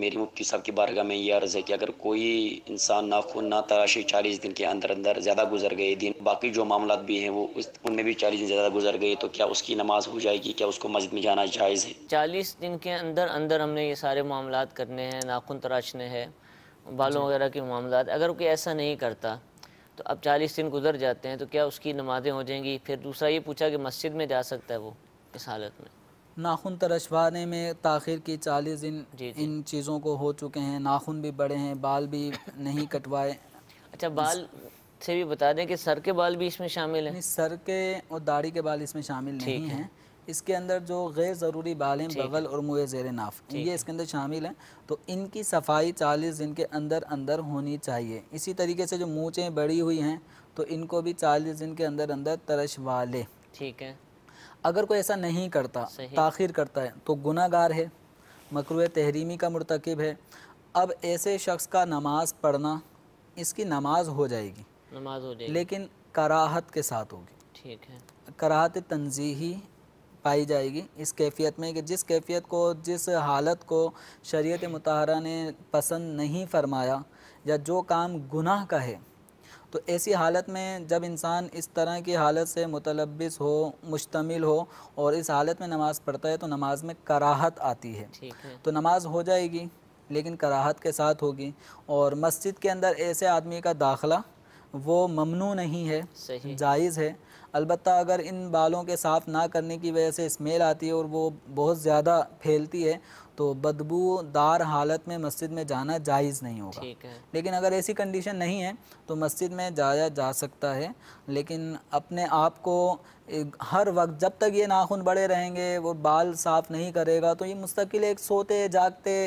मेरी मुफ्ती साहब की बारगाह में ये अर्ज़ है कि अगर कोई इंसान नाखून ना तराशे चालीस दिन के अंदर अंदर ज़्यादा गुजर गए दिन बाकी जो मामला भी हैं वो उनमें भी चालीस दिन ज़्यादा गुजर गए तो क्या उसकी नमाज हो जाएगी क्या उसको मस्जिद में जाना जायज़ है चालीस दिन के अंदर अंदर हमने ये सारे मामला करने हैं नाखून तराशने हैं बालों वगैरह के मामला अगर कोई ऐसा नहीं करता तो अब चालीस दिन गुजर जाते हैं तो क्या उसकी नमाज़ें हो जाएंगी फिर दूसरा ये पूछा कि मस्जिद में जा सकता है वो इस हालत में नाखून तरशवाने में ताखिर की चालीस दिन इन चीज़ों को हो चुके हैं नाखून भी बड़े हैं बाल भी नहीं कटवाए अच्छा बाल से भी बता दें कि सर के बाल भी इसमें शामिल हैं सर के और दाढ़ी के बाल इसमें शामिल नहीं हैं है। इसके अंदर जो गैर ज़रूरी बाल हैं बगल और मुँह जेर नाफ ये इसके अंदर शामिल हैं तो इनकी सफाई चालीस दिन के अंदर अंदर होनी चाहिए इसी तरीके से जो मूँचें बड़ी हुई हैं तो इनको भी चालीस दिन के अंदर अंदर तरशवा लें ठीक है अगर कोई ऐसा नहीं करता ताखिर करता है तो गुनागार है मकर तहरीमी का मरतकब है अब ऐसे शख्स का नमाज पढ़ना इसकी नमाज हो जाएगी नमाज हो जाएगी लेकिन कराहत के साथ होगी ठीक है कराहत तनजीही पाई जाएगी इस कैफियत में कि जिस कैफियत को जिस हालत को शरीयत मतहरा ने पसंद नहीं फरमाया या जो काम गुनाह का है तो ऐसी हालत में जब इंसान इस तरह की हालत से मुतलबिस हो मुश्तमिल हो और इस हालत में नमाज़ पढ़ता है तो नमाज़ में कराहत आती है, है। तो नमाज़ हो जाएगी लेकिन कराहत के साथ होगी और मस्जिद के अंदर ऐसे आदमी का दाखला वो ममनू नहीं है जायज़ है अलबत् अगर इन बालों के साफ़ ना करने की वजह से स्मेल आती है और वो बहुत ज़्यादा फैलती है तो बदबूदार हालत में मस्जिद में जाना जायज़ नहीं होगा लेकिन अगर ऐसी कंडीशन नहीं है तो मस्जिद में जाया जा सकता है लेकिन अपने आप को हर वक्त जब तक ये नाखून बड़े रहेंगे वो बाल साफ़ नहीं करेगा तो ये मुस्तकिल एक सोते जागते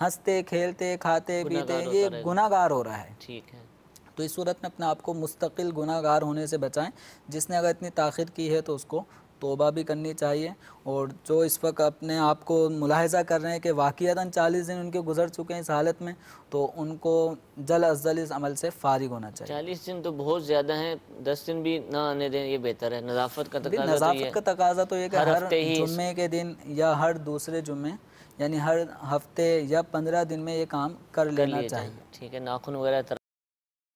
हंसते खेलते खाते पीते ये गुनागार हो रहा है ठीक है तो इस सूरत में अपने आप को मुस्तकिल गुनागार होने से बचाएं जिसने अगर इतनी ताखिर की है तो उसको तोबा भी करनी चाहिए और जो इस वक्त अपने आप को मुलाहजा कर रहे हैं कि वाक़ता चालीस दिन उनके गुजर चुके हैं इस हालत में तो उनको जल्द अज जल्द इस अमल से फारिग होना चाहिए चालीस दिन तो बहुत ज़्यादा हैं दस दिन भी ना आने दें ये बेहतर है नजाफत का तकाजा नजाफत तो का तकाजा तो ये कि हर जुम्मे के दिन या हर दूसरे जुम्मे यानी हर हफ्ते या पंद्रह दिन में ये काम कर लेना चाहिए ठीक है नाखून वगैरह